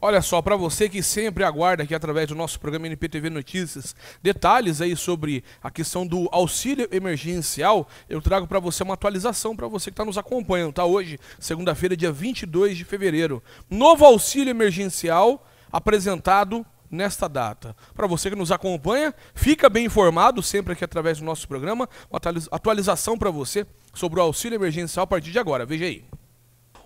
Olha só, para você que sempre aguarda aqui através do nosso programa NPTV Notícias detalhes aí sobre a questão do auxílio emergencial, eu trago para você uma atualização para você que está nos acompanhando, tá? Hoje, segunda-feira, dia 22 de fevereiro. Novo auxílio emergencial apresentado nesta data. Para você que nos acompanha, fica bem informado sempre aqui através do nosso programa, uma atualização para você sobre o auxílio emergencial a partir de agora. Veja aí.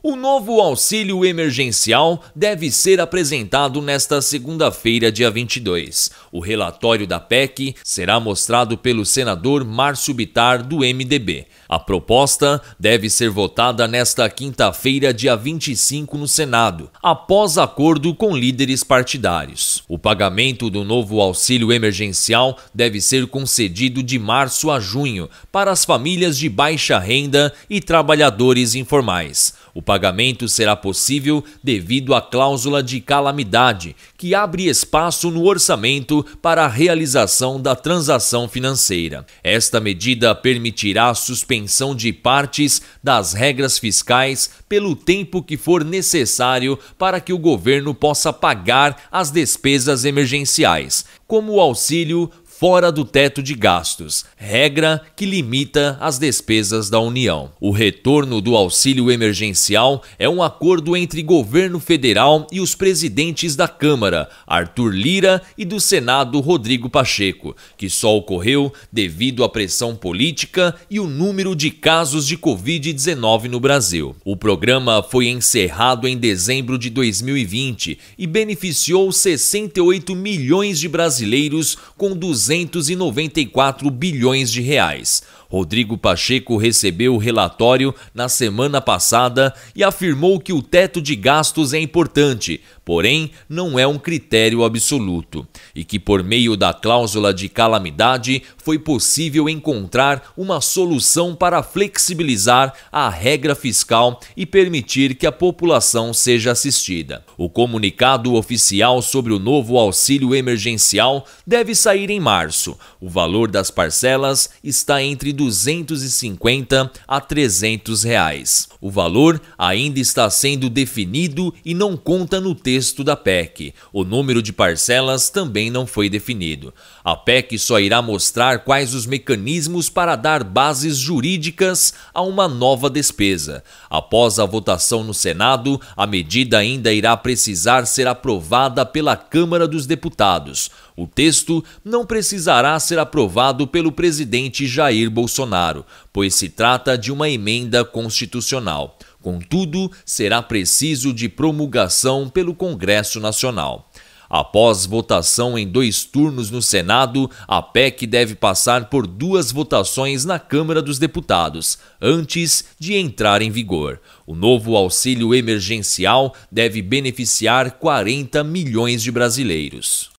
O novo auxílio emergencial deve ser apresentado nesta segunda-feira, dia 22. O relatório da PEC será mostrado pelo senador Márcio Bitar, do MDB. A proposta deve ser votada nesta quinta-feira, dia 25, no Senado, após acordo com líderes partidários. O pagamento do novo auxílio emergencial deve ser concedido de março a junho para as famílias de baixa renda e trabalhadores informais. O pagamento será possível devido à cláusula de calamidade, que abre espaço no orçamento para a realização da transação financeira. Esta medida permitirá a suspensão de partes das regras fiscais pelo tempo que for necessário para que o governo possa pagar as despesas emergenciais, como o auxílio fora do teto de gastos, regra que limita as despesas da União. O retorno do auxílio emergencial é um acordo entre governo federal e os presidentes da Câmara, Arthur Lira, e do Senado, Rodrigo Pacheco, que só ocorreu devido à pressão política e o número de casos de Covid-19 no Brasil. O programa foi encerrado em dezembro de 2020 e beneficiou 68 milhões de brasileiros com 200 294 bilhões de reais. Rodrigo Pacheco recebeu o relatório na semana passada e afirmou que o teto de gastos é importante, porém não é um critério absoluto, e que por meio da cláusula de calamidade foi possível encontrar uma solução para flexibilizar a regra fiscal e permitir que a população seja assistida. O comunicado oficial sobre o novo auxílio emergencial deve sair em março março. O valor das parcelas está entre 250 a 300 reais. O valor ainda está sendo definido e não conta no texto da PEC. O número de parcelas também não foi definido. A PEC só irá mostrar quais os mecanismos para dar bases jurídicas a uma nova despesa. Após a votação no Senado, a medida ainda irá precisar ser aprovada pela Câmara dos Deputados. O texto não precisa precisará ser aprovado pelo presidente Jair Bolsonaro, pois se trata de uma emenda constitucional. Contudo, será preciso de promulgação pelo Congresso Nacional. Após votação em dois turnos no Senado, a PEC deve passar por duas votações na Câmara dos Deputados, antes de entrar em vigor. O novo auxílio emergencial deve beneficiar 40 milhões de brasileiros.